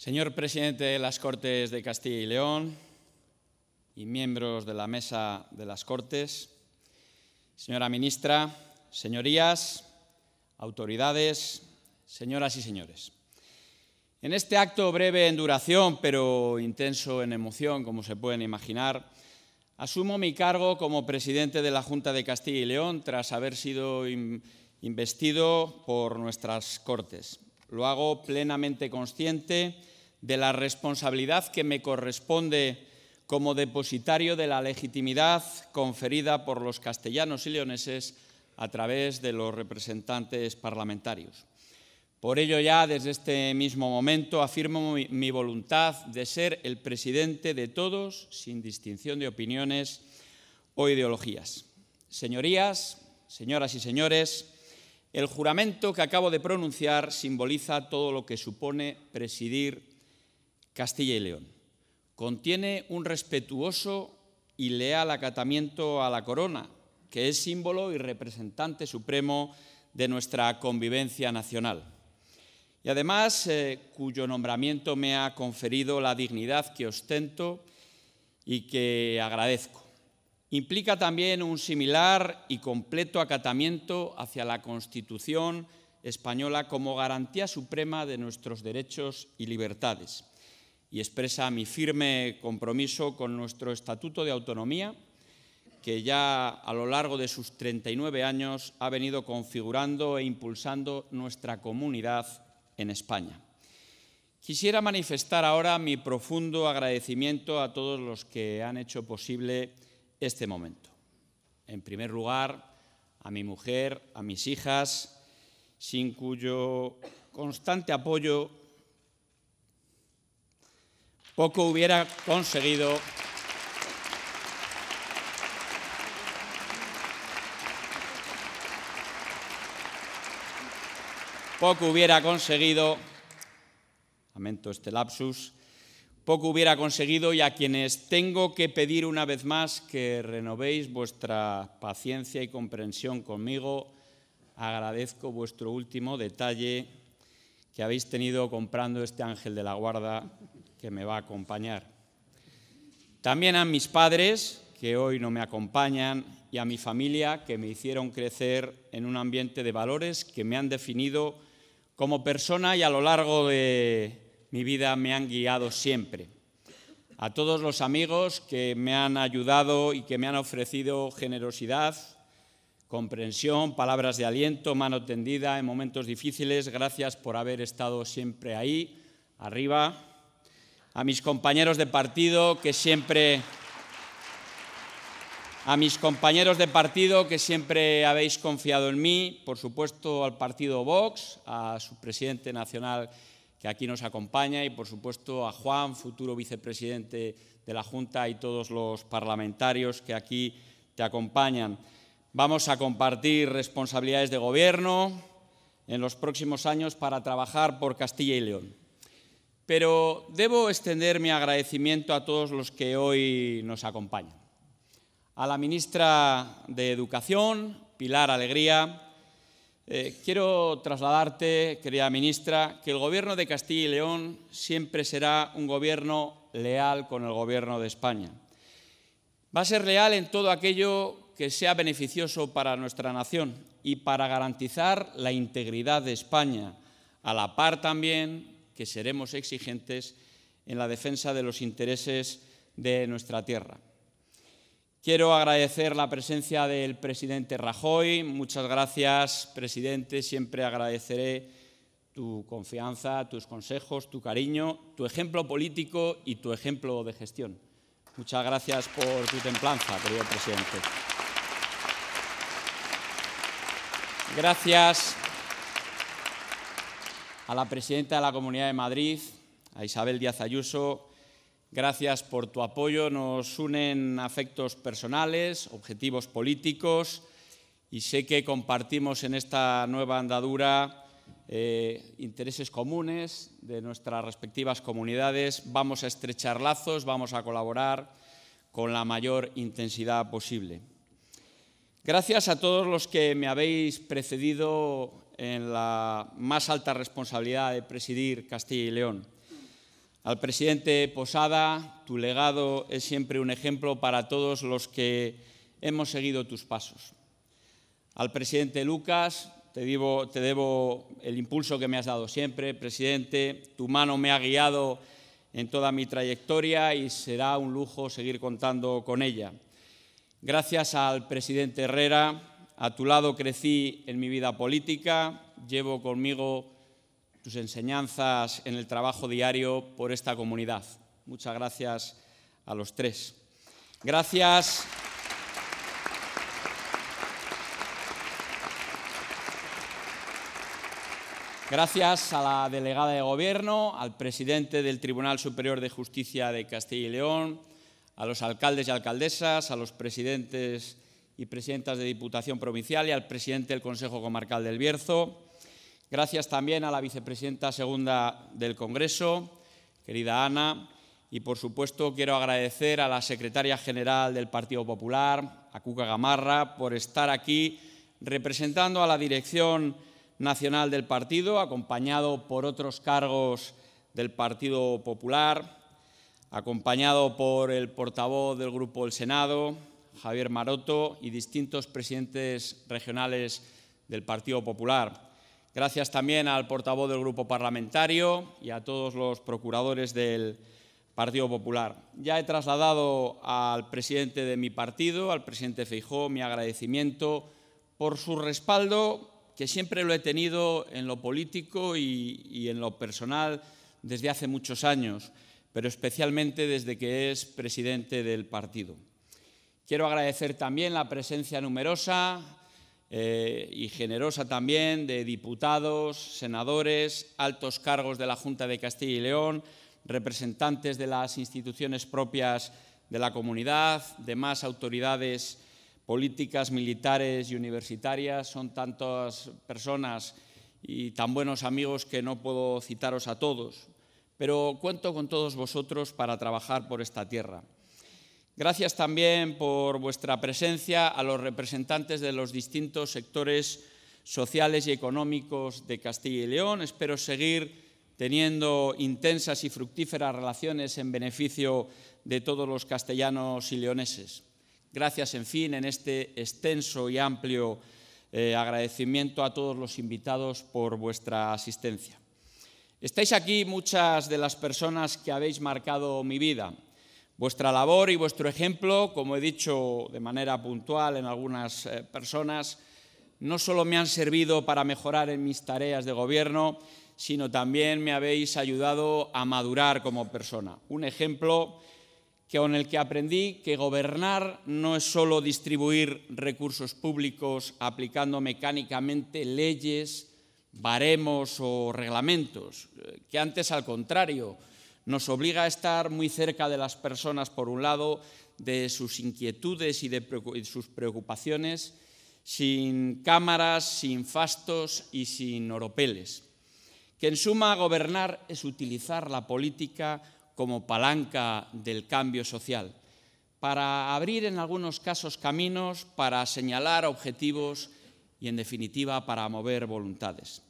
Señor presidente de las Cortes de Castilla y León y miembros de la Mesa de las Cortes, señora ministra, señorías, autoridades, señoras y señores. En este acto breve en duración, pero intenso en emoción, como se pueden imaginar, asumo mi cargo como presidente de la Junta de Castilla y León tras haber sido investido por nuestras Cortes lo hago plenamente consciente de la responsabilidad que me corresponde como depositario de la legitimidad conferida por los castellanos y leoneses a través de los representantes parlamentarios. Por ello ya desde este mismo momento afirmo mi, voluntad de ser el presidente de todos, sin distinción de opiniones o ideologías. Señorías, señoras y señores, el juramento que acabo de pronunciar simboliza todo lo que supone presidir Castilla y León. Contiene un respetuoso y leal acatamiento a la corona, que es símbolo y representante supremo de nuestra convivencia nacional. Y además, eh, cuyo nombramiento me ha conferido la dignidad que ostento y que agradezco. Implica también un similar y completo acatamiento hacia la Constitución española como garantía suprema de nuestros derechos y libertades y expresa mi firme compromiso con nuestro Estatuto de Autonomía, que ya a lo largo de sus 39 años ha venido configurando e impulsando nuestra comunidad en España. Quisiera manifestar ahora mi profundo agradecimiento a todos los que han hecho posible este momento. En primer lugar, a mi mujer, a mis hijas, sin cuyo constante apoyo poco hubiera conseguido. Poco hubiera conseguido, lamento este lapsus, poco hubiera conseguido y a quienes tengo que pedir una vez más que renovéis vuestra paciencia y comprensión conmigo. Agradezco vuestro último detalle que habéis tenido comprando este ángel de la guarda que me va a acompañar. También a mis padres, que hoy no me acompañan, y a mi familia, que me hicieron crecer en un ambiente de valores que me han definido como persona y a lo largo de mi vida me han guiado siempre. A todos los amigos que me han ayudado y que me han ofrecido generosidad, comprensión, palabras de aliento, mano tendida en momentos difíciles, gracias por haber estado siempre ahí, arriba. A mis compañeros de partido que siempre a mis compañeros de partido que siempre habéis confiado en mí, por supuesto al partido Vox, a su presidente nacional que aquí nos acompaña, y por supuesto a Juan, futuro vicepresidente de la Junta, y todos los parlamentarios que aquí te acompañan. Vamos a compartir responsabilidades de gobierno en los próximos años para trabajar por Castilla y León. Pero debo extender mi agradecimiento a todos los que hoy nos acompañan. A la ministra de Educación, Pilar Alegría, eh, quiero trasladarte, querida ministra, que el gobierno de Castilla y León siempre será un gobierno leal con el gobierno de España. Va a ser leal en todo aquello que sea beneficioso para nuestra nación y para garantizar la integridad de España, a la par también que seremos exigentes en la defensa de los intereses de nuestra tierra. Quiero agradecer la presencia del presidente Rajoy. Muchas gracias, presidente. Siempre agradeceré tu confianza, tus consejos, tu cariño, tu ejemplo político y tu ejemplo de gestión. Muchas gracias por tu templanza, querido presidente. Gracias a la presidenta de la Comunidad de Madrid, a Isabel Díaz Ayuso, Gracias por tu apoyo. Nos unen afectos personales, objetivos políticos y sé que compartimos en esta nueva andadura eh, intereses comunes de nuestras respectivas comunidades. Vamos a estrechar lazos, vamos a colaborar con la mayor intensidad posible. Gracias a todos los que me habéis precedido en la más alta responsabilidad de presidir Castilla y León. Al presidente Posada, tu legado es siempre un ejemplo para todos los que hemos seguido tus pasos. Al presidente Lucas, te debo, te debo, el impulso que me has dado siempre, presidente. Tu mano me ha guiado en toda mi trayectoria y será un lujo seguir contando con ella. Gracias al presidente Herrera, a tu lado crecí en mi vida política, llevo conmigo tus enseñanzas en el trabajo diario por esta comunidad. Muchas gracias a los tres. Gracias. Gracias a la delegada de Gobierno, al presidente del Tribunal Superior de Justicia de Castilla y León, a los alcaldes y alcaldesas, a los presidentes y presidentas de Diputación Provincial y al presidente del Consejo Comarcal del Bierzo, Gracias también a la vicepresidenta segunda del Congreso, querida Ana, y por supuesto quiero agradecer a la secretaria general del Partido Popular, a Cuca Gamarra, por estar aquí representando a la dirección nacional del partido, acompañado por otros cargos del Partido Popular, acompañado por el portavoz del Grupo del Senado, Javier Maroto, y distintos presidentes regionales del Partido Popular. Gracias también al portavoz del grupo parlamentario y a todos los procuradores del Partido Popular. Ya he trasladado al presidente de mi partido, al presidente Feijó, mi agradecimiento por su respaldo, que siempre lo he tenido en lo político y, y en lo personal desde hace muchos años, pero especialmente desde que es presidente del partido. Quiero agradecer también la presencia numerosa, eh, y generosa también de diputados, senadores, altos cargos de la Junta de Castilla y León, representantes de las instituciones propias de la comunidad, demás autoridades políticas, militares y universitarias. Son tantas personas y tan buenos amigos que no puedo citaros a todos, pero cuento con todos vosotros para trabajar por esta tierra. Gracias también por vuestra presencia a los representantes de los distintos sectores sociales y económicos de Castilla y León. Espero seguir teniendo intensas y fructíferas relaciones en beneficio de todos los castellanos y leoneses. Gracias, en fin, en este extenso y amplio eh, agradecimiento a todos los invitados por vuestra asistencia. Estáis aquí muchas de las personas que habéis marcado mi vida, Vuestra labor y vuestro ejemplo, como he dicho de manera puntual en algunas eh, personas, no solo me han servido para mejorar en mis tareas de gobierno, sino también me habéis ayudado a madurar como persona. Un ejemplo con el que aprendí que gobernar no es solo distribuir recursos públicos aplicando mecánicamente leyes, baremos o reglamentos, eh, que antes al contrario, nos obliga a estar muy cerca de las personas, por un lado, de sus inquietudes y de sus preocupaciones, sin cámaras, sin fastos y sin oropeles. Que en suma gobernar es utilizar la política como palanca del cambio social, para abrir en algunos casos caminos, para señalar objetivos y, en definitiva, para mover voluntades.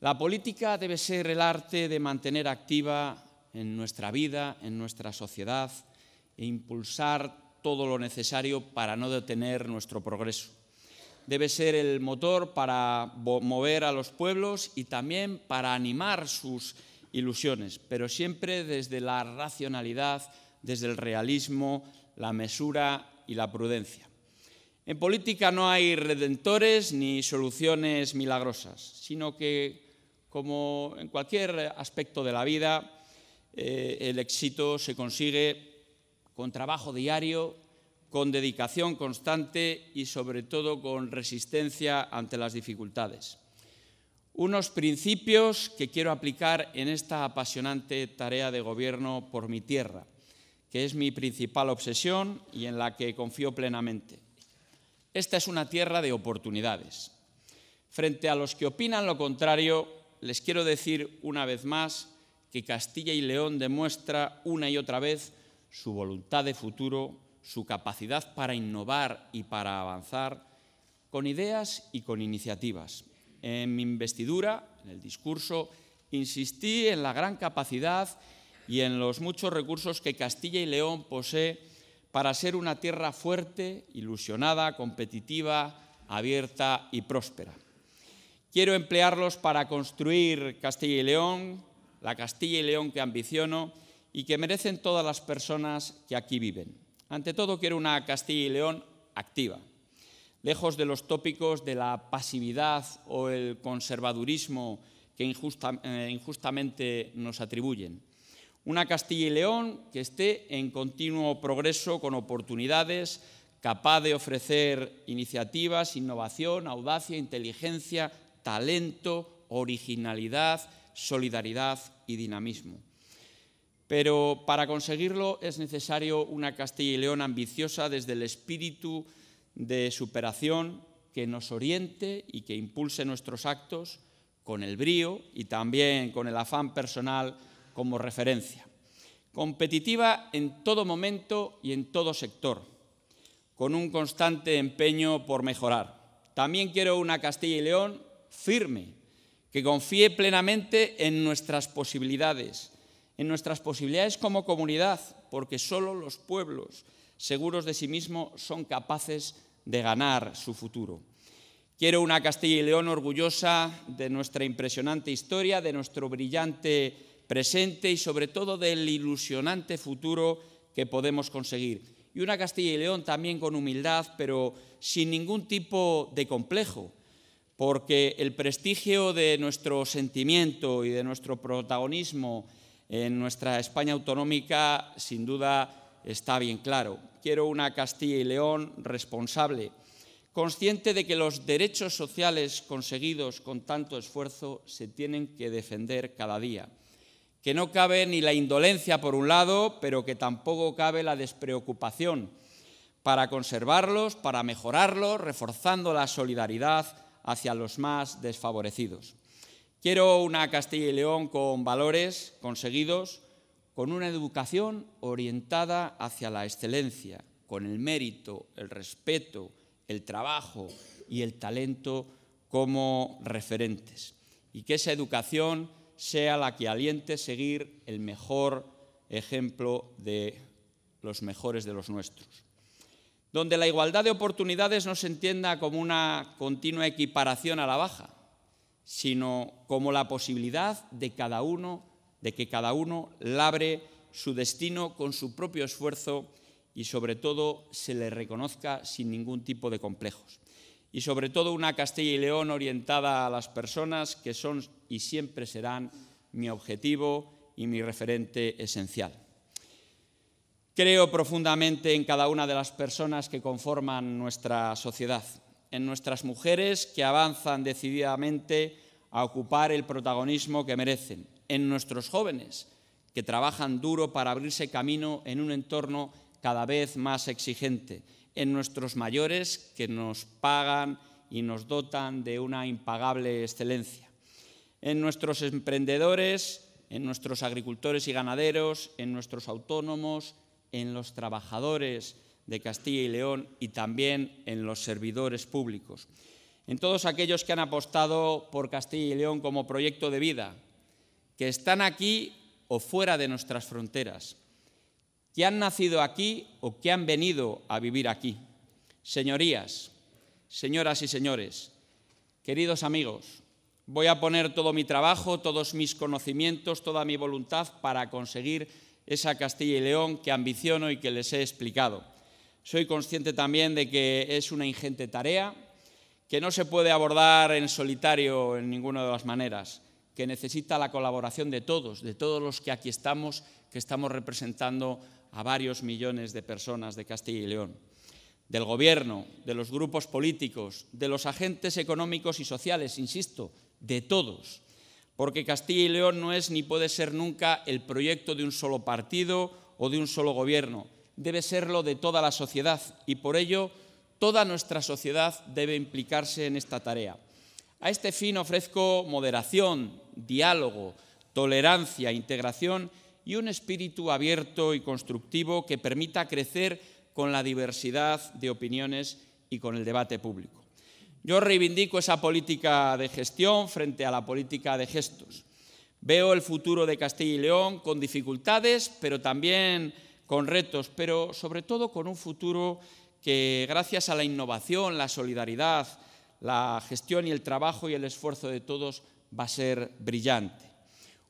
La política debe ser el arte de mantener activa en nuestra vida, en nuestra sociedad, e impulsar todo lo necesario para no detener nuestro progreso. Debe ser el motor para mover a los pueblos y también para animar sus ilusiones, pero siempre desde la racionalidad, desde el realismo, la mesura y la prudencia. En política no hay redentores ni soluciones milagrosas, sino que, como en cualquier aspecto de la vida, eh, el éxito se consigue con trabajo diario, con dedicación constante y sobre todo con resistencia ante las dificultades. Unos principios que quiero aplicar en esta apasionante tarea de gobierno por mi tierra, que es mi principal obsesión y en la que confío plenamente. Esta es una tierra de oportunidades. Frente a los que opinan lo contrario, les quiero decir una vez más que Castilla y León demuestra una y otra vez su voluntad de futuro, su capacidad para innovar y para avanzar, con ideas y con iniciativas. En mi investidura, en el discurso, insistí en la gran capacidad y en los muchos recursos que Castilla y León posee para ser una tierra fuerte, ilusionada, competitiva, abierta y próspera. Quiero emplearlos para construir Castilla y León, la Castilla y León que ambiciono y que merecen todas las personas que aquí viven. Ante todo, quiero una Castilla y León activa, lejos de los tópicos de la pasividad o el conservadurismo que eh, injustamente nos atribuyen. Una Castilla y León que esté en continuo progreso con oportunidades, capaz de ofrecer iniciativas, innovación, audacia, inteligencia, talento, originalidad, solidaridad y dinamismo. Pero para conseguirlo es necesario una Castilla y León ambiciosa desde el espíritu de superación que nos oriente y que impulse nuestros actos con el brío y también con el afán personal como referencia. Competitiva en todo momento y en todo sector, con un constante empeño por mejorar. También quiero una Castilla y León firme que confíe plenamente en nuestras posibilidades, en nuestras posibilidades como comunidad, porque solo los pueblos seguros de sí mismos son capaces de ganar su futuro. Quiero una Castilla y León orgullosa de nuestra impresionante historia, de nuestro brillante presente y sobre todo del ilusionante futuro que podemos conseguir. Y una Castilla y León también con humildad, pero sin ningún tipo de complejo, porque el prestigio de nuestro sentimiento y de nuestro protagonismo en nuestra España autonómica sin duda está bien claro. Quiero una Castilla y León responsable, consciente de que los derechos sociales conseguidos con tanto esfuerzo se tienen que defender cada día, que no cabe ni la indolencia por un lado, pero que tampoco cabe la despreocupación para conservarlos, para mejorarlos, reforzando la solidaridad, hacia los más desfavorecidos. Quiero una Castilla y León con valores conseguidos, con una educación orientada hacia la excelencia, con el mérito, el respeto, el trabajo y el talento como referentes. Y que esa educación sea la que aliente seguir el mejor ejemplo de los mejores de los nuestros donde la igualdad de oportunidades no se entienda como una continua equiparación a la baja, sino como la posibilidad de cada uno, de que cada uno labre su destino con su propio esfuerzo y sobre todo se le reconozca sin ningún tipo de complejos. Y sobre todo una Castilla y León orientada a las personas que son y siempre serán mi objetivo y mi referente esencial. Creo profundamente en cada una de las personas que conforman nuestra sociedad, en nuestras mujeres que avanzan decididamente a ocupar el protagonismo que merecen, en nuestros jóvenes que trabajan duro para abrirse camino en un entorno cada vez más exigente, en nuestros mayores que nos pagan y nos dotan de una impagable excelencia, en nuestros emprendedores, en nuestros agricultores y ganaderos, en nuestros autónomos, en los trabajadores de Castilla y León y también en los servidores públicos, en todos aquellos que han apostado por Castilla y León como proyecto de vida, que están aquí o fuera de nuestras fronteras, que han nacido aquí o que han venido a vivir aquí. Señorías, señoras y señores, queridos amigos, voy a poner todo mi trabajo, todos mis conocimientos, toda mi voluntad para conseguir esa Castilla y León que ambiciono y que les he explicado. Soy consciente también de que es una ingente tarea, que no se puede abordar en solitario en ninguna de las maneras, que necesita la colaboración de todos, de todos los que aquí estamos, que estamos representando a varios millones de personas de Castilla y León, del Gobierno, de los grupos políticos, de los agentes económicos y sociales, insisto, de todos porque Castilla y León no es ni puede ser nunca el proyecto de un solo partido o de un solo gobierno, debe serlo de toda la sociedad y por ello toda nuestra sociedad debe implicarse en esta tarea. A este fin ofrezco moderación, diálogo, tolerancia, integración y un espíritu abierto y constructivo que permita crecer con la diversidad de opiniones y con el debate público. Yo reivindico esa política de gestión frente a la política de gestos. Veo el futuro de Castilla y León con dificultades, pero también con retos, pero sobre todo con un futuro que gracias a la innovación, la solidaridad, la gestión y el trabajo y el esfuerzo de todos va a ser brillante.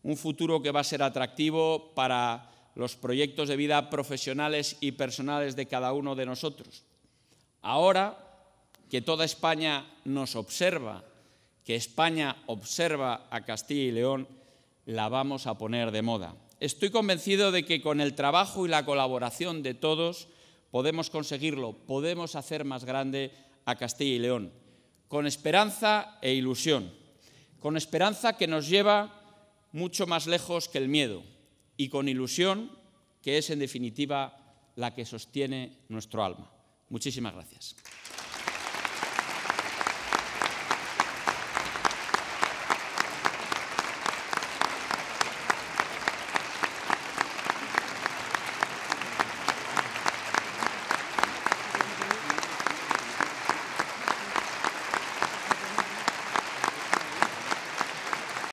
Un futuro que va a ser atractivo para los proyectos de vida profesionales y personales de cada uno de nosotros. Ahora que toda España nos observa, que España observa a Castilla y León, la vamos a poner de moda. Estoy convencido de que con el trabajo y la colaboración de todos podemos conseguirlo, podemos hacer más grande a Castilla y León, con esperanza e ilusión, con esperanza que nos lleva mucho más lejos que el miedo y con ilusión que es en definitiva la que sostiene nuestro alma. Muchísimas gracias.